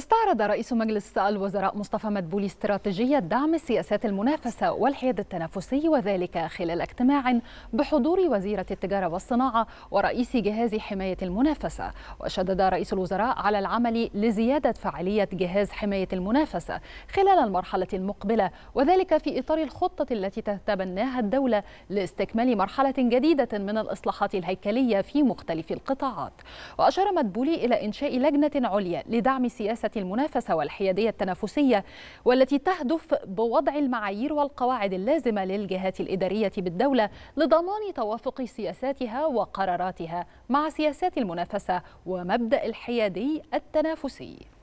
استعرض رئيس مجلس الوزراء مصطفى مدبولي استراتيجية دعم سياسات المنافسة والحياد التنافسي وذلك خلال اجتماع بحضور وزيرة التجارة والصناعة ورئيس جهاز حماية المنافسة وشدد رئيس الوزراء على العمل لزيادة فعالية جهاز حماية المنافسة خلال المرحلة المقبلة وذلك في إطار الخطة التي تتبناها الدولة لاستكمال مرحلة جديدة من الإصلاحات الهيكلية في مختلف القطاعات وأشار مدبولي إلى إنشاء لجنة عليا لدعم سياسة المنافسة والحيادية التنافسية والتي تهدف بوضع المعايير والقواعد اللازمة للجهات الإدارية بالدولة لضمان توافق سياساتها وقراراتها مع سياسات المنافسة ومبدأ الحيادي التنافسي